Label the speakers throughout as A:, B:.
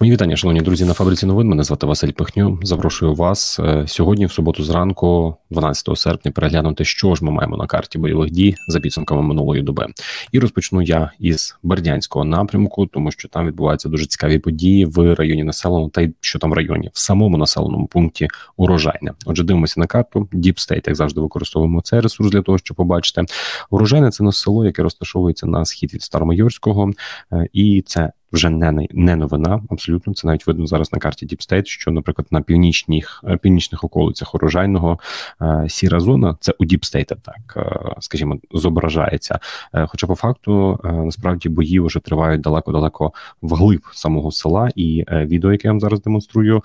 A: Мої вітання, шановні друзі, на фабриці новин. Мене звати Василь Пихню. Запрошую вас е, сьогодні, в суботу, зранку, 12 серпня, переглянути, що ж ми маємо на карті бойових дій за підсумками минулої доби. І розпочну я із Бердянського напрямку, тому що там відбуваються дуже цікаві події в районі населеного та й що там в районі, в самому населеному пункті урожайне. Отже, дивимося на карту. Діпстейт, як завжди, використовуємо цей ресурс для того, щоб побачити. Урожайне це на село, яке розташовується на схід від Старомайорського, е, і це вже не не новина. Абсолютно це навіть видно зараз на карті Deep State, що, наприклад, на північних е, північних околицях урожайного е, сіра зона це у Deep State так е, скажімо, зображається. Хоча по факту насправді бої вже тривають далеко-далеко вглиб самого села, і відео, яке я вам зараз демонструю,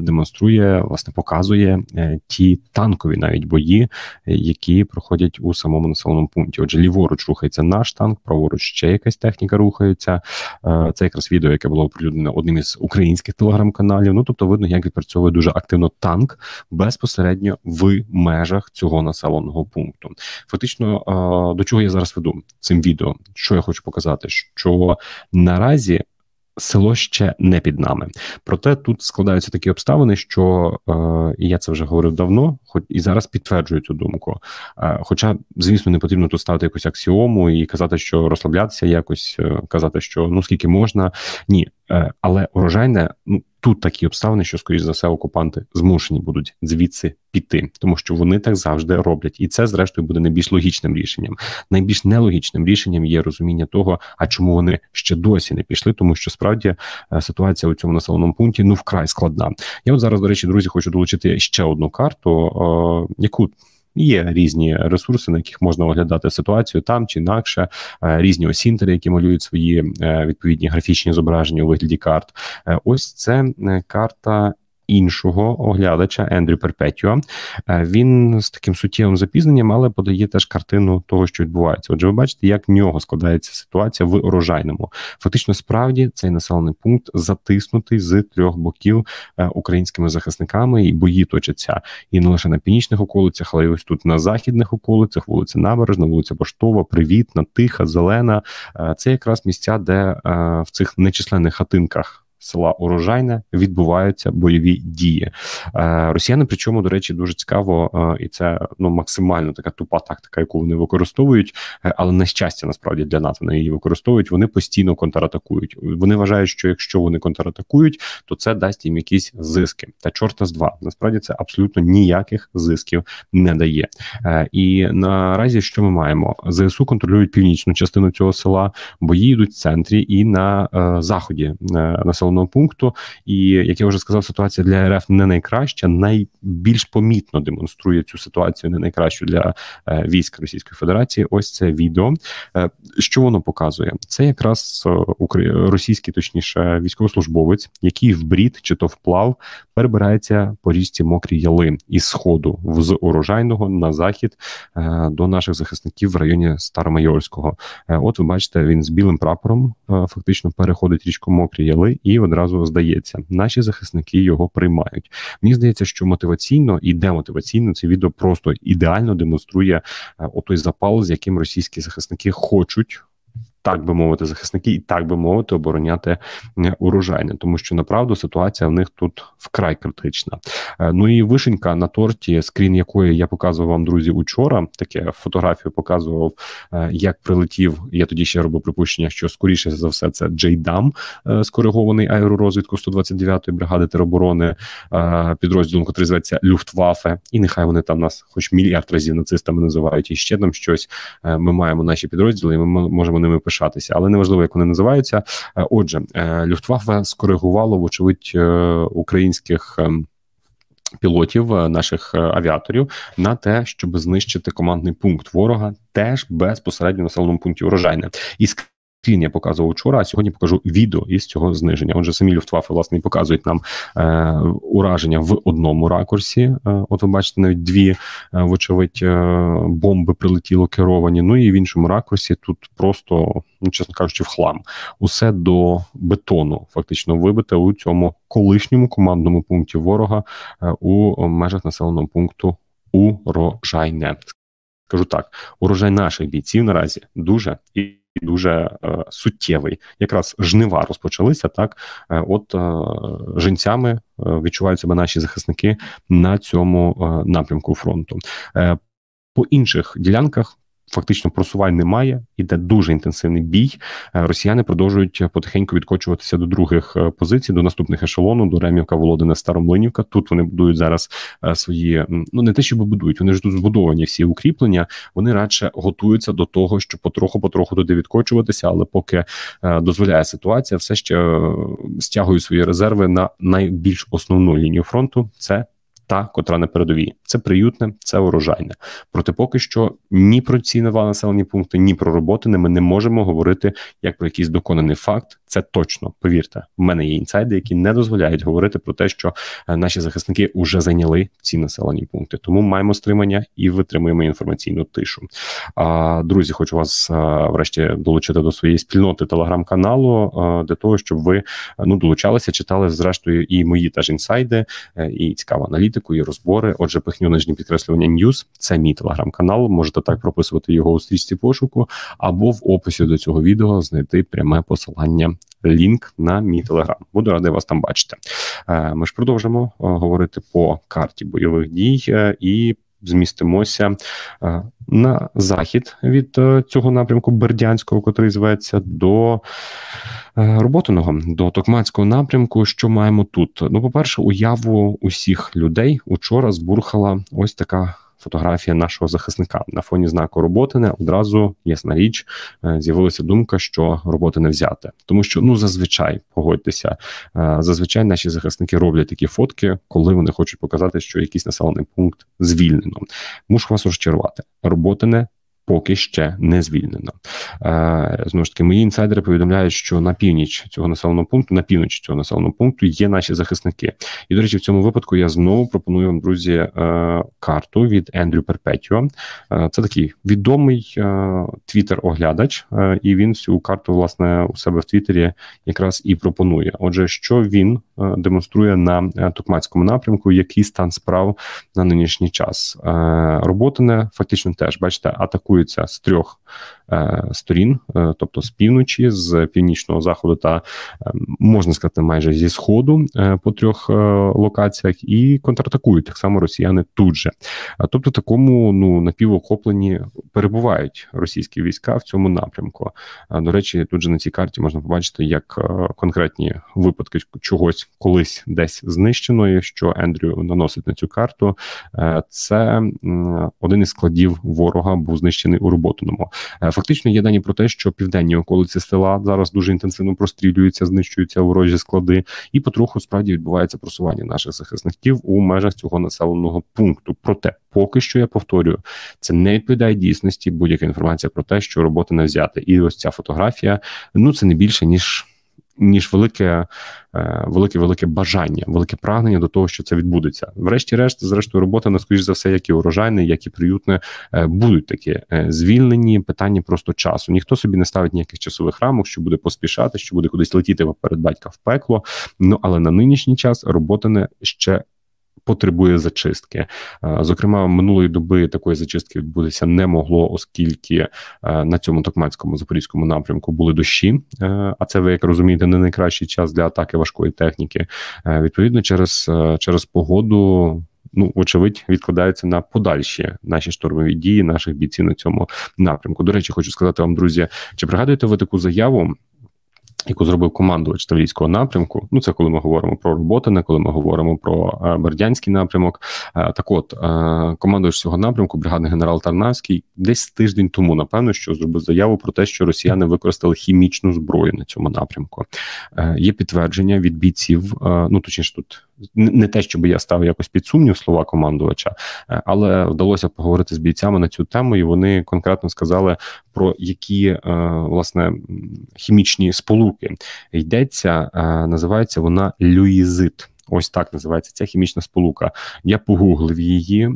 A: демонструє власне, показує ті танкові навіть бої, які проходять у самому населеному пункті. Отже, ліворуч рухається наш танк, праворуч ще якась техніка рухається. Це якраз відео, яке було оприлюднене одним із українських телеграм-каналів. Ну тобто, видно, як відпрацьовує дуже активно танк безпосередньо в межах цього населеного пункту. Фактично, до чого я зараз веду цим відео, що я хочу показати, що наразі Село ще не під нами, проте тут складаються такі обставини, що е, і я це вже говорив давно, хоч і зараз підтверджую цю думку. Е, хоча, звісно, не потрібно тут ставити якусь аксіому і казати, що розслаблятися, якось е, казати, що ну скільки можна, ні. Е, але урожайне ну тут такі обставини, що, скоріш за все, окупанти змушені будуть звідси піти, тому що вони так завжди роблять, і це зрештою буде найбільш логічним рішенням. Найбільш нелогічним рішенням є розуміння того, а чому вони ще досі не пішли, тому що справді е, ситуація у цьому населеному пункті ну вкрай складна. Я от зараз, до речі, друзі, хочу долучити ще одну карту, е, яку. Є різні ресурси, на яких можна оглядати ситуацію там чи інакше, е, різні осінтери, які малюють свої е, відповідні графічні зображення у вигляді карт. Е, ось це карта іншого оглядача Ендрю Перпетіо. Е, він з таким суттєвим запізненням, але подає теж картину того, що відбувається. Отже, ви бачите, як в нього складається ситуація в урожайному. Фактично, справді цей населений пункт затиснутий з трьох боків е, українськими захисниками, і бої точаться і не лише на північних околицях, але й ось тут на західних околицях, вулиця Набережна, вулиця Поштова, Привітна, Тиха, Зелена. Е, це якраз місця, де в цих нечисленних хатинках села Урожайне відбуваються бойові дії. Е, росіяни, причому, до речі, дуже цікаво, е, і це ну максимально така тупа тактика, яку вони використовують, е, але на щастя, насправді для НАТО вони її використовують. Вони постійно контратакують. Вони вважають, що якщо вони контратакують, то це дасть їм якісь зиски. Та чорта з два насправді це абсолютно ніяких зисків не дає. І наразі що ми маємо? Зсу контролюють північну частину цього села, бої йдуть в центрі і на заході населеного населеного пункту. І як я вже сказав, ситуація для РФ не найкраща, найбільш помітно демонструє цю ситуацію не найкращу для е, військ Російської Федерації. Ось це відео. Е, що воно показує? Це якраз е, російський, точніше, військовослужбовець, який в брід чи то вплав перебирається по річці мокрі яли із сходу з урожайного на захід е, до наших захисників в районі Старомайорського. Е, от ви бачите, він з білим прапором е, фактично переходить річку мокрі яли і одразу здається. Наші захисники його приймають. Мені здається, що мотиваційно і демотиваційно це відео просто ідеально демонструє е, отой запал, з яким російські захисники хочуть так би мовити, захисники і так би мовити обороняти е, урожайне, тому що направду ситуація в них тут вкрай критична. Е, ну і вишенька на торті, скрін якої я показував вам, друзі, учора. Таке фотографію показував, е, як прилетів. Я тоді ще робив припущення, що скоріше за все це Джейдам, скоригований аеророзвідку 129-ї бригади тероборони підрозділом, який зветься Люфтваффе. І нехай вони там нас, хоч мільярд разів нацистами називають і ще там щось. Ми маємо наші підрозділи, і ми можемо ними пишатися, але неважливо, як вони називаються. Е, отже, е, Люфтваффе скоригувало вочевидь е, українських. Пілотів наших авіаторів на те, щоб знищити командний пункт ворога, теж безпосередньо населеному пункті урожайне, і Тін я показував вчора, а сьогодні покажу відео із цього зниження. Отже, самі люфтвафи власне і показують нам е, ураження в одному ракурсі. Е, от ви бачите, навіть дві е, вочевидь е, бомби прилетіло керовані. Ну і в іншому ракурсі тут просто, ну чесно кажучи, в хлам. Усе до бетону фактично вибите у цьому колишньому командному пункті ворога е, у межах населеного пункту урожайне. Скажу так, урожай наших бійців наразі дуже і дуже е, суттєвий. Якраз жнива розпочалися так. Е, от е, жінцями відчувають себе наші захисники на цьому напрямку фронту. По інших ділянках Фактично просувань немає, іде дуже інтенсивний бій. Е, росіяни продовжують потихеньку відкочуватися до других е, позицій, до наступних ешелону, до Ремівка, Володина, Старомлинівка. Тут вони будують зараз е, свої, ну не те, що будують. Вони ж тут збудовані всі укріплення. Вони радше готуються до того, щоб потроху-потроху туди відкочуватися, але поки дозволяє ситуація, все ще стягують свої резерви на найбільш основну лінію фронту. Це та, котра на передовій. Це приютне, це урожайне. Проте поки що ні про ці нова населені пункти, ні про роботи не ми не можемо говорити як про якийсь доконаний факт. Це точно повірте. В мене є інсайди, які не дозволяють говорити про те, що е, наші захисники вже зайняли ці населені пункти. Тому маємо стримання і витримуємо інформаційну тишу. А, Друзі, хочу вас е, врешті долучити до своєї спільноти телеграм-каналу е, для того, щоб ви ну долучалися, читали зрештою і мої теж інсайди, і цікаву аналітику, і розбори. Отже, пихню нижні підкреслювання Ньюс. Це мій телеграм-канал. Можете так прописувати його у стрічці пошуку, або в описі до цього відео знайти пряме посилання лінк на мій телеграм. Буду радий вас там бачити. Е, ми ж продовжимо е, говорити по карті бойових дій е, і. Змістимося на захід від цього напрямку Бердянського, котрий зветься до роботиного, до Токмацького напрямку. Що маємо тут? Ну, по перше, уяву усіх людей учора збурхала ось така фотографія нашого захисника. На фоні знаку роботи одразу ясна річ е, з'явилася думка, що роботи не взяти, тому що ну зазвичай погодьтеся. Е, зазвичай наші захисники роблять такі фотки, коли вони хочуть показати, що якийсь населений пункт звільнено. Мушу вас розчарувати. Роботи не поки ще не звільнено. Е, Знову ж таки, мої інсайдери повідомляють, що на північ цього населеного пункту, на північ цього населеного пункту є наші захисники. І, до речі, в цьому випадку я знову пропоную вам, друзі, е, карту від Ендрю Перпетіо. Е, це такий відомий е, твіттер-оглядач, е, і він цю карту власне у себе в Твіттері якраз і пропонує. Отже, що він е, демонструє на Токмацькому напрямку, який стан справ на нинішній час. Роботи не фактично теж бачите, атаку атакуються з трьох е, сторін, е, тобто з півночі, з північного заходу, та е, можна сказати, майже зі сходу по трьох локаціях, і контратакують так само росіяни тут же. Тобто, такому ну напівокопленні перебувають російські війська в цьому напрямку. До речі, тут же на цій карті можна побачити, як конкретні випадки чогось колись десь знищеної, що Ендрю наносить на цю карту. Це один із складів ворога був знищений Чернігівщини у Роботиному. Е, фактично є дані про те, що південні околиці села зараз дуже інтенсивно прострілюються, знищуються ворожі склади, і потроху справді відбувається просування наших захисників у межах цього населеного пункту. Проте поки що я повторюю, це не відповідає дійсності будь-яка інформація про те, що роботи не взяти. І ось ця фотографія ну це не більше ніж ніж велике, е, велике, велике бажання, велике прагнення до того, що це відбудеться. Врешті-решт, зрештою, робота на за все, як і урожайне, як і приютне, е, будуть такі е, звільнені питання просто часу. Ніхто собі не ставить ніяких часових рамок, що буде поспішати, що буде кудись летіти перед батька в пекло. Ну але на нинішній час робота не ще потребує зачистки. Е, зокрема, минулої доби такої зачистки відбутися не могло, оскільки е, на цьому токманському запорізькому напрямку були дощі. Е, а це ви як розумієте, не найкращий час для атаки важкої техніки. Відповідно, через, через погоду. Ну, очевидь, відкладаються на подальші наші штурмові дії наших бійців на цьому напрямку. До речі, хочу сказати вам, друзі, чи пригадуєте ви таку заяву? Яку зробив командувач таврійського напрямку? Ну це коли ми говоримо про Роботине, коли ми говоримо про е, Бердянський напрямок. Е, так, от е, командувач цього напрямку, бригадний генерал Тарнавський, десь тиждень тому, напевно, що зробив заяву про те, що росіяни використали хімічну зброю на цьому напрямку. Є підтвердження від бійців, ну точніше, тут не те, щоб я став якось під сумнів слова командувача, е, але вдалося поговорити з бійцями на цю тему, і вони конкретно сказали про які е, власне хімічні сполуки йдеться. Е, називається вона люїзит. Ось так називається ця хімічна сполука. Я погуглив її.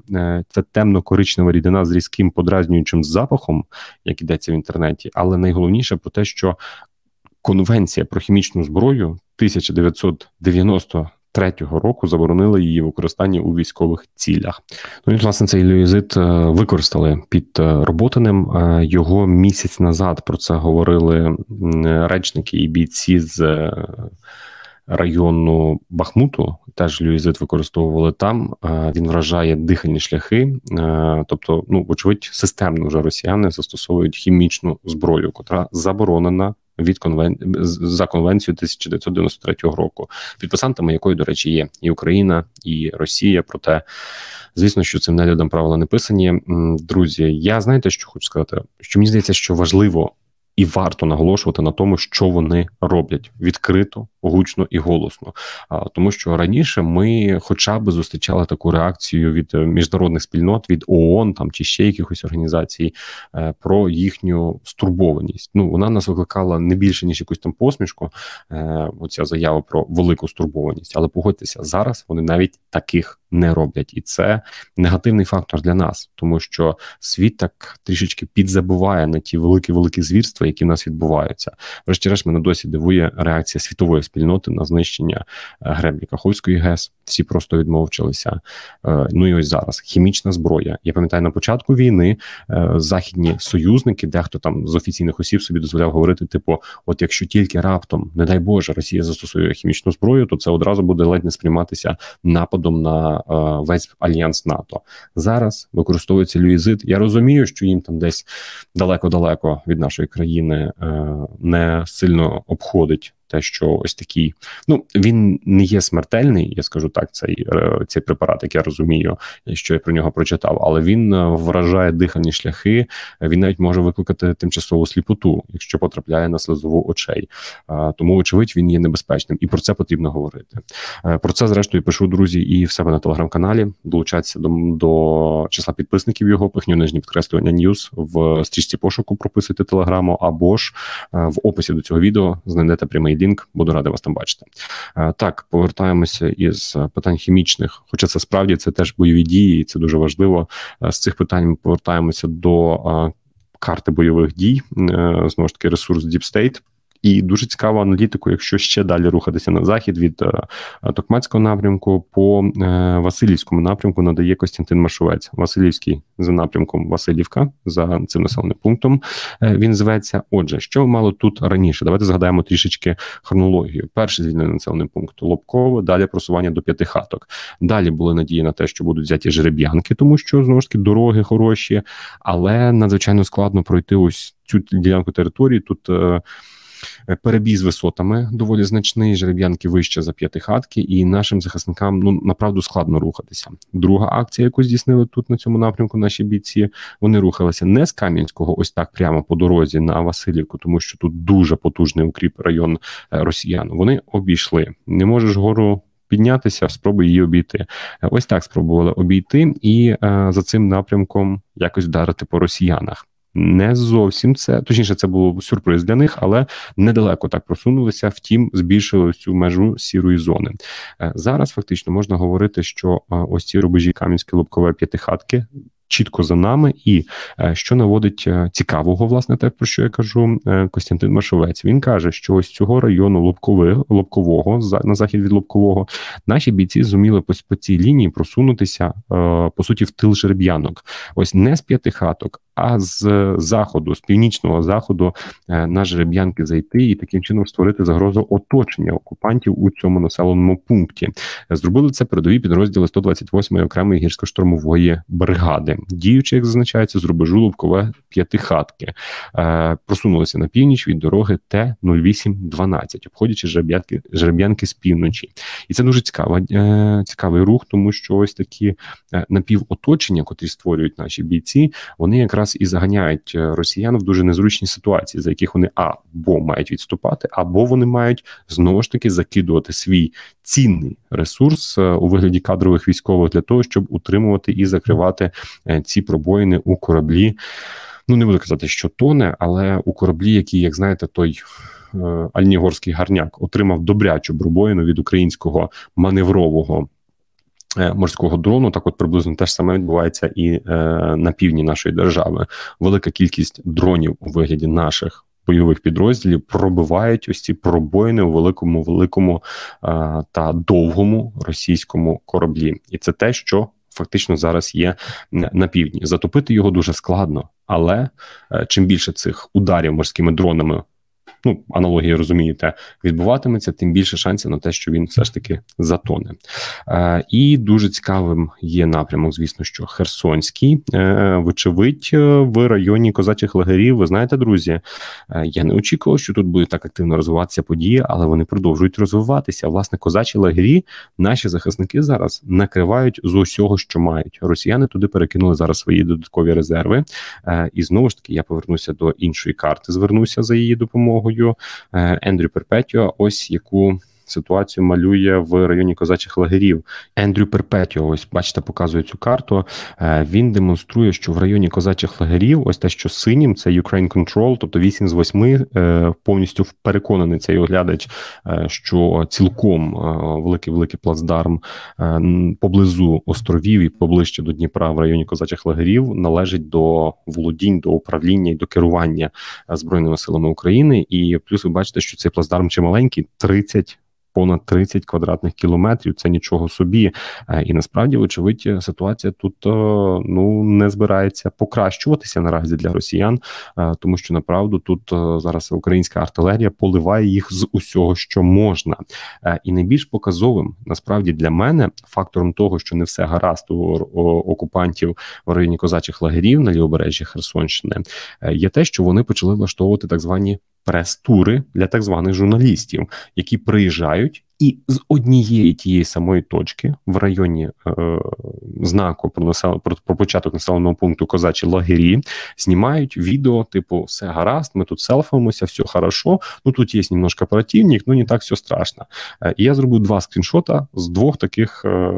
A: Це темно-коричнева рідина з різким подразнюючим запахом, як йдеться в інтернеті, але найголовніше про те, що конвенція про хімічну зброю 1990 1993 року заборонили її використання у військових цілях. Ну і власне цей люїзит е, використали під е, Роботиним. Е, його місяць назад про це говорили речники і бійці з району Бахмуту. Теж люїзит використовували там. Він вражає дихальні шляхи, тобто, ну вочевидь, системно вже росіяни застосовують хімічну зброю, котра заборонена від конвен... за конвенцією 1993 року, підписантами якої, до речі, є і Україна, і Росія. Проте, звісно, що цим наглядом правила не писані. Друзі, я знаєте, що хочу сказати, що мені здається, що важливо і варто наголошувати на тому, що вони роблять відкрито, гучно і голосно. А, Тому що раніше ми, хоча б, зустрічали таку реакцію від міжнародних спільнот, від ООН там чи ще якихось організацій е, про їхню стурбованість. Ну вона нас викликала не більше ніж якусь там посмішку. Е, оця заява про велику стурбованість, але погодьтеся зараз. Вони навіть таких не роблять, і це негативний фактор для нас, тому що світ так трішечки підзабуває на ті великі великі звірства які в нас відбуваються. Врешті-решт мене досі дивує реакція світової спільноти на знищення е, греблі Каховської ГЕС. Всі просто відмовчилися. Е, ну і ось зараз хімічна зброя. Я пам'ятаю на початку війни е, західні союзники, дехто там з офіційних осіб собі дозволяв говорити: типу, от якщо тільки раптом, не дай Боже, Росія застосує хімічну зброю, то це одразу буде ледь не сприйматися нападом на весь альянс НАТО. Зараз використовується Люїзит. Я розумію, що їм там десь далеко-далеко від нашої країни країни е, не сильно обходить те, що ось такий, ну він не є смертельний, я скажу так. Цей е, цей препарат, як я розумію, що я про нього прочитав, але він е, вражає дихальні шляхи. Е, він навіть може викликати тимчасову сліпоту, якщо потрапляє на слезову очей. Тому, очевидь, він є небезпечним, і про це потрібно говорити. Про це зрештою пишу друзі, і в себе на телеграм-каналі. Долучаться до до числа підписників його пихню нижні підкреслювання Ньюс в стрічці пошуку прописуйте телеграму або ж в описі до цього відео знайдете прямий. Дінк. Буду радий вас там бачити. Е, так, повертаємося із е, питань хімічних, хоча це справді це теж бойові дії, і це дуже важливо. Е, з цих питань ми повертаємося до карти бойових дій. Знову ж таки, ресурс Deep State. І дуже цікаву аналітику, якщо ще далі рухатися на захід від е, Токмацького напрямку по е, Васильівському напрямку надає Костянтин Машовець. Васильівський за напрямком Васильівка за цим населеним пунктом е, він зветься. Отже, що мало тут раніше? Давайте згадаємо трішечки хронологію. Перший звільнений населений пункт Лобково, далі просування до п'яти хаток. Далі були надії на те, що будуть взяті жереб'янки, тому що знову ж таки дороги хороші, але надзвичайно складно пройти ось цю ділянку території тут. Е, перебій з висотами доволі значний. Жереб'янки вище за п'яти хатки, і нашим захисникам ну направду складно рухатися. Друга акція, яку здійснили тут на цьому напрямку, наші бійці вони рухалися не з Кам'янського, ось так прямо по дорозі на Васильівку, тому що тут дуже потужний укріп район е, росіян. Вони обійшли. Не можеш гору. Піднятися, спробуй її обійти. Ось так спробували обійти і е, за цим напрямком якось вдарити по росіянах не зовсім це точніше, це було сюрприз для них, але недалеко так просунулися. Втім, збільшили цю межу сірої зони. Е, зараз фактично можна говорити, що е, ось ці рубежі кам'янське лобкове п'ятихатки. Чітко за нами, і е, що наводить цікавого, власне, те, про що я кажу, Костянтин Машовець. Він каже, що ось цього району Лобкови лобкового на захід від лобкового наші бійці зуміли по, цій лінії просунутися по суті в тил жереб'янок. Ось не з п'яти хаток, а з заходу, з північного заходу е, на жереб'янки зайти і таким чином створити загрозу оточення окупантів у цьому населеному пункті. Зробили це передові підрозділи 128-ї окремої гірсько-штурмової бригади. Діючи, як зазначається, з рубежу Ловкове п'ятихатки е, просунулися на північ від дороги Т 0812 обходячи жереб'янки жереб'янки з півночі, і це дуже цікава е, цікавий рух, тому що ось такі напівоточення, котрі створюють наші бійці, вони якраз якраз і заганяють е, росіян в дуже незручні ситуації, за яких вони або мають відступати, або вони мають знову ж таки закидувати свій цінний ресурс е, у вигляді кадрових військових для того, щоб утримувати і закривати е, ці пробоїни у кораблі. Ну не буду казати, що тоне, але у кораблі, який, як знаєте, той. Альнігорський гарняк отримав добрячу пробоїну від українського маневрового Е, морського дрону. Так, от приблизно те ж саме відбувається і е, на півдні нашої держави. Велика кількість дронів у вигляді наших. Бойових підрозділів пробивають ось ці пробоїни у великому, великому а, е, та довгому російському кораблі, і це те, що фактично зараз є на півдні. Затопити його дуже складно, але а, чим більше цих ударів морськими дронами ну аналогії розумієте, відбуватиметься, тим більше шансів на те, що він все ж таки затоне. Е, І дуже цікавим є напрямок, звісно, що Херсонський, е, вочевидь, е, в районі козачих лагерів. Ви знаєте, друзі, е, я не очікував, що тут буде так активно розвиватися події, але вони продовжують розвиватися. Власне, козачі лагері, наші захисники зараз накривають з усього, що мають. Росіяни туди перекинули зараз свої додаткові резерви. Е, І знову ж таки я повернуся до іншої карти. Звернуся за її допомогою. Європою Ендрю Перпетіо, ось яку ситуацію малює в районі козачих лагерів. Ендрю Перпетіо, ось бачите, показує цю карту. Е, він демонструє, що в районі козачих лагерів, ось те, що синім, це Ukraine Control, тобто 8 з 8, е, повністю переконаний цей оглядач, е, що цілком великий великий плацдарм поблизу островів і поближче до Дніпра в районі козачих лагерів належить до володінь, до управління і до керування збройними силами України. І плюс ви бачите, що цей плацдарм чималенький маленький 30 понад 30 квадратних кілометрів. Це нічого собі. Е, і насправді, вочевидь, ситуація тут е, ну не збирається покращуватися наразі для росіян, е, тому що направду тут зараз українська артилерія поливає їх з усього, що можна. І найбільш показовим насправді для мене фактором того, що не все гаразд у окупантів в районі козачих лагерів на лівобережжі Херсонщини, є те, що вони почали влаштовувати так звані прес-тури для так званих журналістів, які приїжджають і з однієї тієї самої точки в районі е, знаку про насел... про початок населеного пункту козачі лагері знімають відео, типу, все гаразд, ми тут селфимося, все хорошо. Ну тут є немножко противник, ну не так все страшно. Е, я зробив два скріншота з двох таких. Е,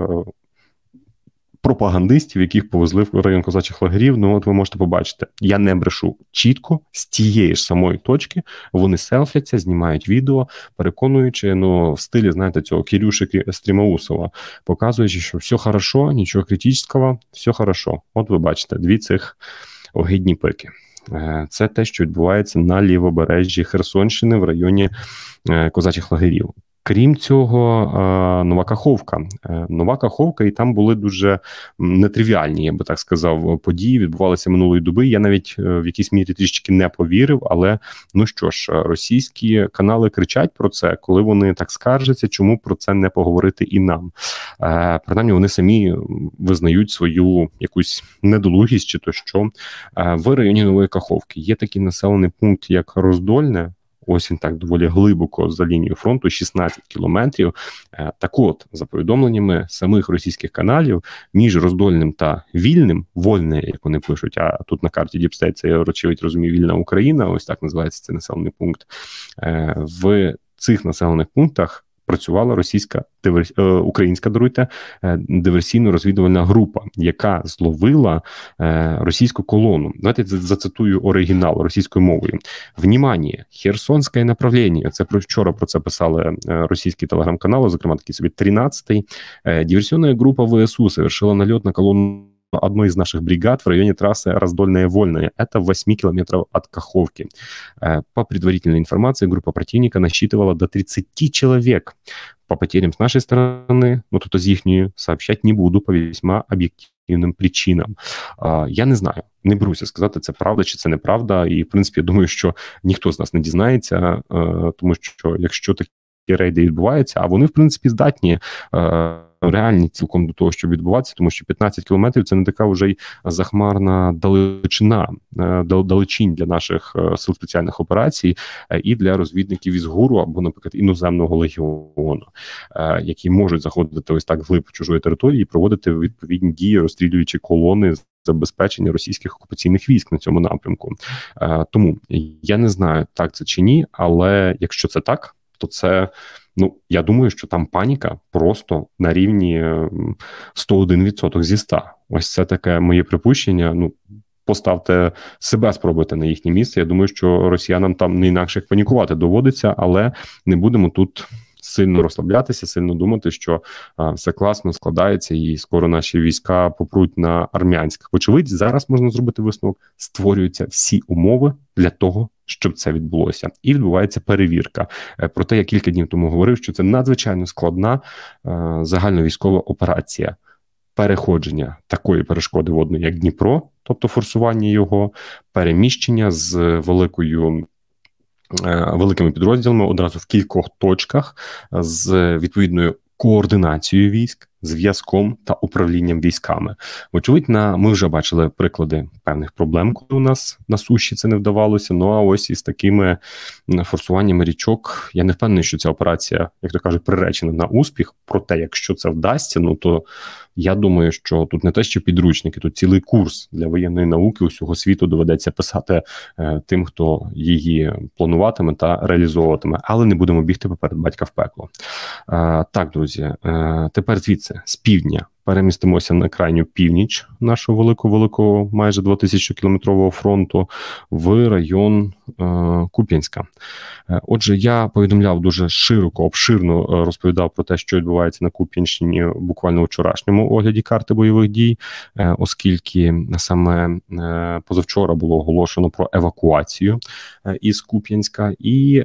A: пропагандистів, яких повезли в район козачих лагерів. Ну, от ви можете побачити, я не брешу чітко з тієї ж самої точки. Вони селфляться, знімають відео, переконуючи, ну в стилі знаєте цього Кирюши Стрімаусова, показуючи, що все хорошо, нічого критичного, все хорошо. От ви бачите дві цих огидні пики. Е, це те, що відбувається на лівобережжі Херсонщини в районі е, козачих лагерів. Крім цього, е, нова каховка. Е, нова каховка, і там були дуже нетривіальні, я би так сказав, події. Відбувалися минулої доби. Я навіть е, в якійсь мірі трішечки не повірив. Але ну що ж, російські канали кричать про це, коли вони так скаржаться, чому про це не поговорити і нам. Принаймні, вони самі визнають свою якусь недолугість, чи то що в районі нової каховки є такий населений пункт, як Роздольне ось він так доволі глибоко за лінію фронту, 16 кілометрів. Е, так, от, за повідомленнями самих російських каналів, між роздольним та вільним, вольне, як вони пишуть, а тут на карті Діпстейт це очевидь розумію, вільна Україна. Ось так називається цей населений пункт е, в цих населених пунктах працювала російська диверс... Е, українська даруйте е, диверсійно-розвідувальна група, яка зловила е, російську колону. Давайте зацитую оригінал російською мовою. Внімання, херсонське направлення. Це про вчора про це писали російські телеграм-канали, зокрема такий собі 13-й. диверсійна група ВСУ завершила нальот на колону одной из наших бригад в районе трассы Раздольная-Вольная. Это 8 километров от Каховки. Э, по предварительной информации, группа противника насчитывала до 30 человек. По потерям с нашей сторони, ну тут з їхньої сообщать не буду по весьма об'єктивним причинам. Я не знаю, не беруся сказати, це правда чи це неправда. І в принципі, я думаю, що ніхто з нас не дізнається, тому що якщо такі рейди відбуваються, а вони в принципі здатні реальні цілком до того, що відбувається, тому що 15 кілометрів це не така вже й захмарна далечина, е, далечінь для наших е, сил спеціальних операцій е, і для розвідників із гуру або, наприклад, іноземного легіону, які можуть заходити ось так глиб чужої території, і проводити відповідні дії, розстрілюючи колони. Забезпечення російських окупаційних військ на цьому напрямку, е, тому я не знаю, так це чи ні, але якщо це так, то це Ну, я думаю, що там паніка просто на рівні 101% е, зі 100. Ось це таке моє припущення. Ну, поставте себе спробуйте на їхнє місце. Я думаю, що росіянам там не інакше як панікувати доводиться, але не будемо тут сильно розслаблятися, сильно думати, що а, все класно складається, і скоро наші війська попруть на армянськ. Очевидь, зараз можна зробити висновок. Створюються всі умови для того, щоб це відбулося, і відбувається перевірка. Е, про те, я кілька днів тому говорив, що це надзвичайно складна а, е, загальновійськова операція. Переходження такої перешкоди водної, як Дніпро, тобто форсування його переміщення з е, великою Е, великими підрозділами одразу в кількох точках е, з відповідною координацією військ, зв'язком та управлінням військами. Вочевидь, на ми вже бачили приклади певних проблем, коли у нас на суші це не вдавалося. Ну а ось із такими форсуваннями річок я не впевнений, що ця операція, як то кажуть, приречена на успіх. Проте, якщо це вдасться, ну то я думаю, що тут не те, що підручники, тут цілий курс для воєнної науки усього світу доведеться писати е, тим, хто її плануватиме та реалізовуватиме, але не будемо бігти поперед батька в пекло. Е, так, друзі, е, тепер звідси з півдня перемістимося на крайню північ нашого великого-великого, майже 2000 кілометрового фронту в район е, Куп'янська. Е, отже, я повідомляв дуже широко, обширно е, розповідав про те, що відбувається на Куп'янщині буквально у вчорашньому огляді карти бойових дій, е, оскільки саме е, позавчора було оголошено про евакуацію е, із Куп'янська, і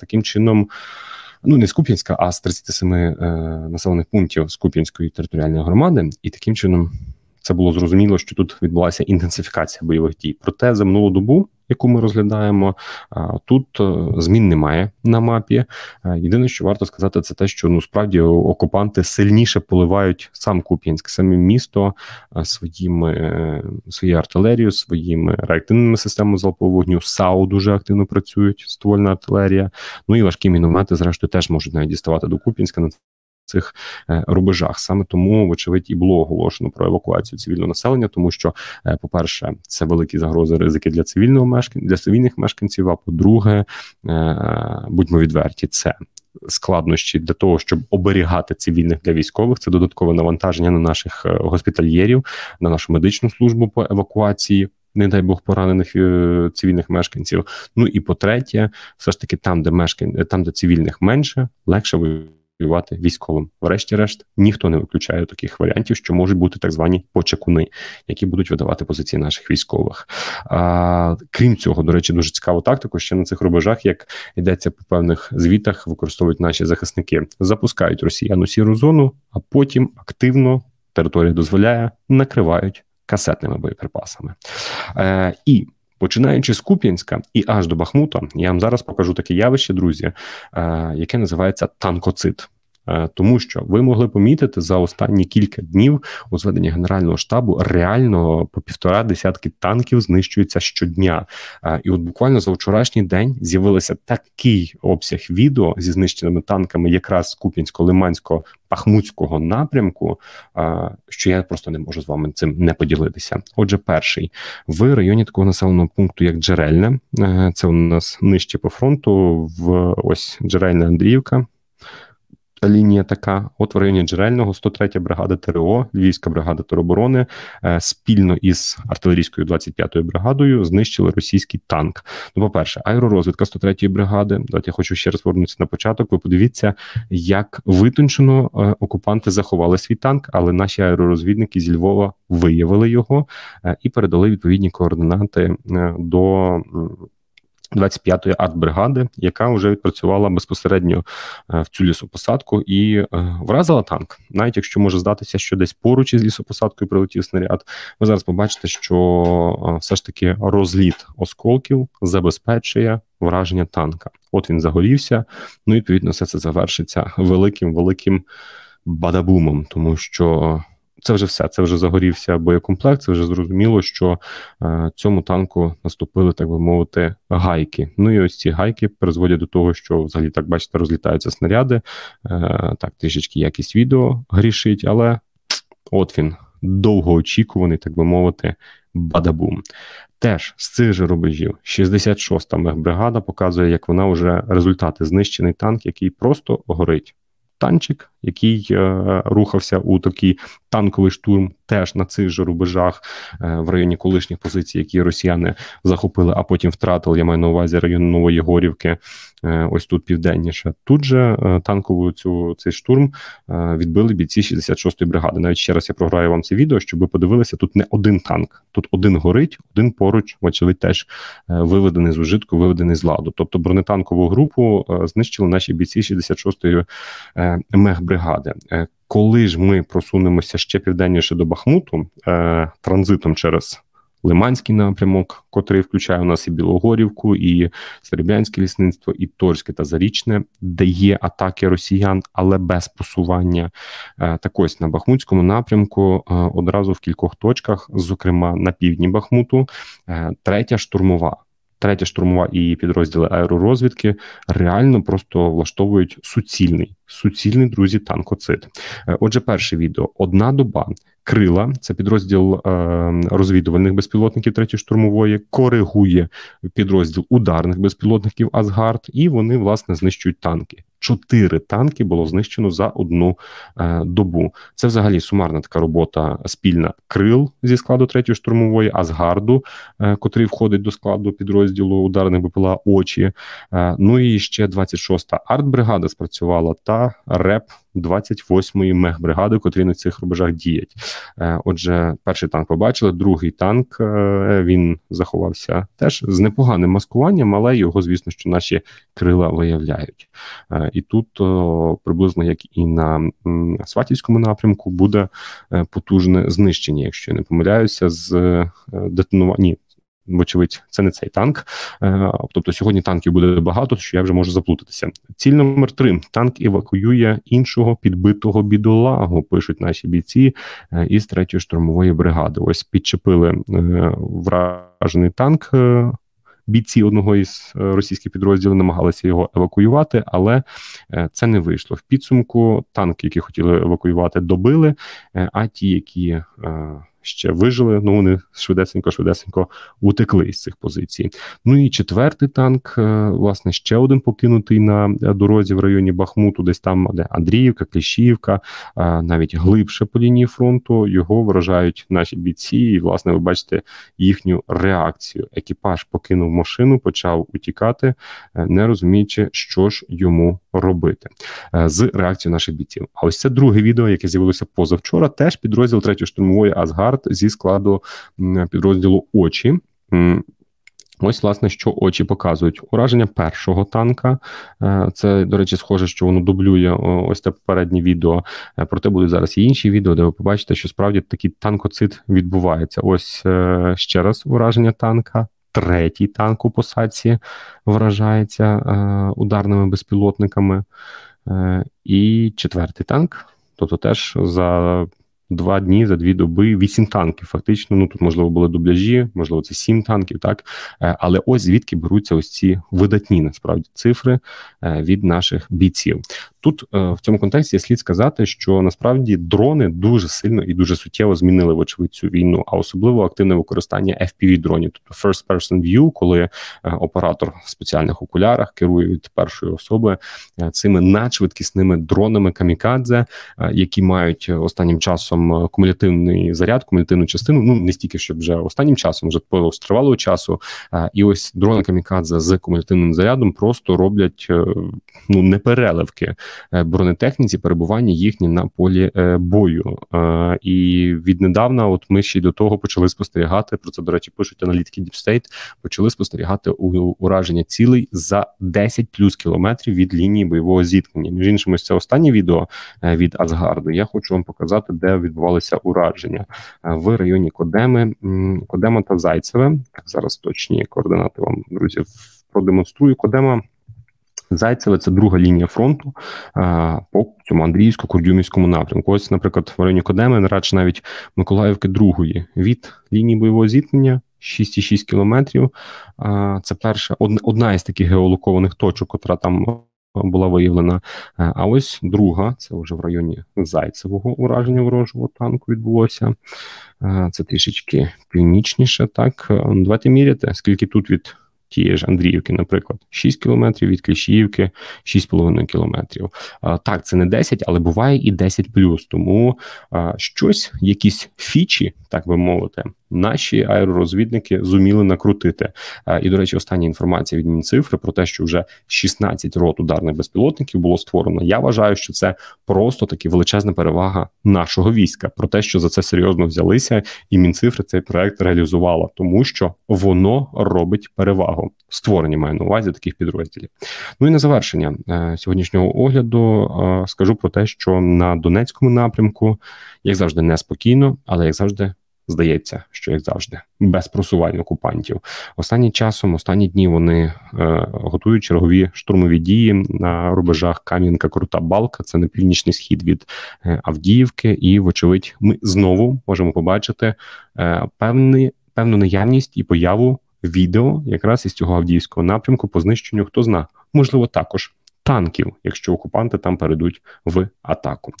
A: таким чином ну не з Куп'янська, а з 37 е, населених пунктів з Куп'янської територіальної громади, і таким чином це було зрозуміло, що тут відбулася інтенсифікація бойових дій. Проте за минулу добу, яку ми розглядаємо, тут е, змін немає на мапі. Е, єдине, що варто сказати, це те, що ну справді окупанти сильніше поливають сам Куп'янськ, саме місто е, своїми своєю артилерією, своїми реактивними системами залпового вогню. САУ дуже активно працюють, ствольна артилерія. Ну і важкі міномети, зрештою, теж можуть навіть діставати до Куп'янська цих е, рубежах. Саме тому, вочевидь, і було оголошено про евакуацію цивільного населення, тому що, е, по-перше, це великі загрози ризики для цивільного мешканця для цивільних мешканців. А по-друге, е, будьмо відверті, це. Складнощі для того, щоб оберігати цивільних для військових, це додаткове навантаження на наших госпітальєрів, на нашу медичну службу по евакуації, не дай Бог поранених цивільних мешканців. Ну і по третє, все ж таки, там, де мешкан... там, де цивільних менше, легше воювати воювати військовим. Врешті-решт, ніхто не виключає таких варіантів, що можуть бути так звані почекуни, які будуть видавати позиції наших військових. А, Крім цього, до речі, дуже цікаву тактику. Ще на цих рубежах, як йдеться по певних звітах, використовують наші захисники, запускають росіян у сіру зону, а потім активно територія дозволяє накривають. Касетними боєприпасами, Е, і Починаючи з Куп'янська і аж до Бахмута, я вам зараз покажу таке явище, друзі, е, яке називається танкоцит. Е, тому що ви могли помітити за останні кілька днів у зведенні генерального штабу реально по півтора десятки танків знищуються щодня. Е, і от буквально за вчорашній день з'явилося такий обсяг відео зі знищеними танками, якраз з Куп'янсько-Лиманського Пахмутського напрямку, е, що я просто не можу з вами цим не поділитися. Отже, перший в районі такого населеного пункту, як Джерельне, це у нас нижче по фронту. В ось Джерельна Андріївка лінія така: от в районі Джерельного, 103-я бригада ТРО, Львівська бригада тероборони е, спільно із артилерійською 25-ю бригадою знищили російський танк. Ну, по-перше, аеророзвідка 103-ї бригади. Давайте я хочу ще раз повернутися на початок. Ви подивіться, як витончено е, окупанти заховали свій танк, але наші аеророзвідники зі Львова виявили його е, і передали відповідні координати до. 25-ї артбригади, яка вже відпрацювала безпосередньо е, в цю лісопосадку і е, вразила танк. Навіть якщо може здатися, що десь поруч із лісопосадкою прилетів снаряд, ви зараз побачите, що е, все ж таки розліт осколків забезпечує враження танка. От він загорівся. Ну і відповідно все це завершиться великим великим бадабумом, тому що це вже все. Це вже загорівся боєкомплект. Це вже зрозуміло, що е, цьому танку наступили, так би мовити, гайки. Ну і ось ці гайки призводять до того, що взагалі так бачите, розлітаються снаряди. Е, так, трішечки якість відео грішить, але от він довгоочікуваний, так би мовити, бадабум. Теж з цих же рубежів 66-та мехбригада показує, як вона вже результати знищений танк, який просто горить. Танчик який е, рухався у такий танковий штурм, теж на цих же рубежах е, в районі колишніх позицій, які росіяни захопили, а потім втратили. Я маю на увазі район Нової Горівки. Е, ось тут південніше. Тут же е, танкову цю цей штурм е, відбили бійці 66-ї бригади. Навіть ще раз я програю вам це відео, щоб ви подивилися. Тут не один танк, тут один горить, один поруч, вочевидь, теж е, виведений з ужитку, виведений з ладу. Тобто бронетанкову групу знищили наші бійці 66-ї мегбригади бригади. Е, коли ж ми просунемося ще південніше до Бахмуту е, транзитом через Лиманський напрямок, котрий включає у нас і Білогорівку, і Серебрянське лісництво, і Торське та Зарічне, де є атаки росіян, але без посування. Е, так ось на Бахмутському напрямку одразу в кількох точках, зокрема на півдні Бахмуту, третя штурмова третя штурмова і підрозділи аеророзвідки реально просто влаштовують суцільний, суцільний друзі, танкоцит. Е, отже, перше відео: одна доба. Крила, це підрозділ е, розвідувальних безпілотників третьої штурмової, коригує підрозділ ударних безпілотників Азгард, і вони власне знищують танки чотири танки було знищено за одну е, добу. Це взагалі сумарна така робота спільна крил зі складу третьої штурмової, Азгарду, е, котрий входить до складу підрозділу ударних БПЛА очі. Е, ну і ще 26-та артбригада спрацювала та РЕП 28-ї мехбригади, котрі на цих рубежах діють. Е, отже, перший танк побачили, другий танк е, він заховався теж з непоганим маскуванням, але його, звісно, що наші крила виявляють. Е, і тут приблизно як і на Сватівському напрямку буде потужне знищення, якщо я не помиляюся, з детонування вочевидь, це не цей танк. Е, тобто сьогодні танків буде багато, що я вже можу заплутатися. Ціль номер три: танк евакуює іншого підбитого бідолагу. Пишуть наші бійці е, із третьої штурмової бригади. Ось підчепили е, вражений танк. Бійці одного із російських підрозділів намагалися його евакуювати, але це не вийшло. В підсумку Танк, які хотіли евакуювати, добили. А ті, які ще вижили. Ну вони швидесенько, швидесенько утекли із цих позицій. Ну і четвертий танк, е, власне, ще один покинутий на е, дорозі в районі Бахмуту, десь там де Андріївка, Кліщівка, е, навіть глибше по лінії фронту. Його вражають наші бійці. І власне, ви бачите їхню реакцію. Екіпаж покинув машину, почав утікати, не розуміючи, що ж йому робити з реакцією наших бійців. А ось це друге відео, яке з'явилося позавчора. Теж підрозділ 3-ї штурмової Азгар мільярд зі складу підрозділу очі. Ось, власне, що очі показують. Ураження першого танка. Е, це, до речі, схоже, що воно дублює ось це попереднє відео. Е, проте будуть зараз і інші відео, де ви побачите, що справді такий танкоцит відбувається. Ось е, ще раз ураження танка. Третій танк у посадці вражається ударними безпілотниками. І четвертий танк, тобто теж за два дні за дві доби вісім танків. Фактично, ну тут можливо були дубляжі, можливо, це сім танків, так е, але ось звідки беруться ось ці видатні насправді цифри е, від наших бійців. Тут е, в цьому контексті слід сказати, що насправді дрони дуже сильно і дуже суттєво змінили вочевидь цю війну, а особливо активне використання fpv дронів, тобто first person view, коли е, оператор в спеціальних окулярах керує від першої особи е, цими надшвидкісними дронами камікадзе, які мають останнім часом кумулятивний заряд, кумулятивну частину. Ну не стільки щоб вже останнім часом, вже з тривалого часу. І ось дрони камікадзе з кумулятивним зарядом просто роблять ну непереливки. Е, бронетехніці, перебування їхні на полі е, бою. Е, і віднедавна, от ми ще й до того почали спостерігати. Про це до речі, пишуть аналітики Deep State, Почали спостерігати ураження цілей за 10 плюс кілометрів від лінії бойового зіткнення. Між іншим, ось це останнє відео від Асгарду. Я хочу вам показати, де відбувалися ураження в районі Кодеми, Кодема та Зайцеве. Зараз точні координати вам друзі продемонструю. Кодема. Зайцеве це друга лінія фронту е, по цьому Андріївсько-Курдюмівському напрямку. Ось, наприклад, в районі Кодеми, радше навіть Миколаївки другої від лінії бойового зіткнення. 6,6 кілометрів. Е, це перша одна із таких геолокованих точок, котра там е, була виявлена. А ось друга, це вже в районі Зайцевого ураження ворожого танку відбулося. Це трішечки північніше. Так, давайте міряти, скільки тут від тієї ж Андріївки, наприклад, 6 кілометрів від Кліщіївки, 6,5 кілометрів. Так, це не 10, але буває і 10+. плюс. Тому щось, якісь фічі, так би мовити, наші аеророзвідники зуміли накрутити. Е, і до речі, остання інформація від Мінцифри про те, що вже 16 рот ударних безпілотників було створено. Я вважаю, що це просто таки величезна перевага нашого війська про те, що за це серйозно взялися, і мінцифри цей проект реалізувала, тому що воно робить перевагу створення маю на увазі таких підрозділів. Ну і на завершення е, сьогоднішнього огляду е, скажу про те, що на Донецькому напрямку, як завжди, неспокійно, але як завжди. Здається, що як завжди, без просувань окупантів. Останнім часом, останні дні вони е, готують чергові штурмові дії на рубежах Кам'янка, Крута Балка. Це на північний схід від е, Авдіївки. І, вочевидь, ми знову можемо побачити е, певний, певну наявність і появу відео якраз із цього авдіївського напрямку по знищенню. Хто зна, можливо, також танків, якщо окупанти там перейдуть в атаку.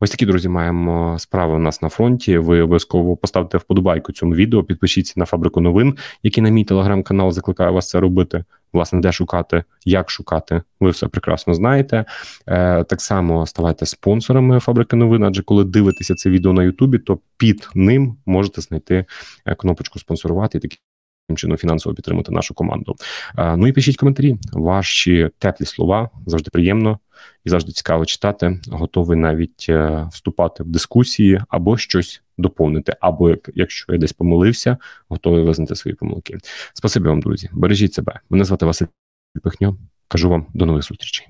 A: Ось такі друзі, маємо справи у нас на фронті. Ви обов'язково поставте вподобайку цьому відео, підпишіться на фабрику новин, які на мій телеграм-канал закликаю вас це робити. Власне, де шукати, як шукати, ви все прекрасно знаєте. Е, Так само ставайте спонсорами фабрики новин. Адже коли дивитеся це відео на Ютубі, то під ним можете знайти е, кнопочку спонсорувати і такі чином фінансово підтримати нашу команду. Е, ну і пишіть коментарі. Ваші теплі слова завжди приємно і завжди цікаво читати. Готовий навіть е, вступати в дискусії або щось доповнити. Або якщо я десь помилився, готовий визнати свої помилки. Спасибі вам, друзі. Бережіть себе. Мене звати Василь Пихньо. Кажу вам до нових зустрічей.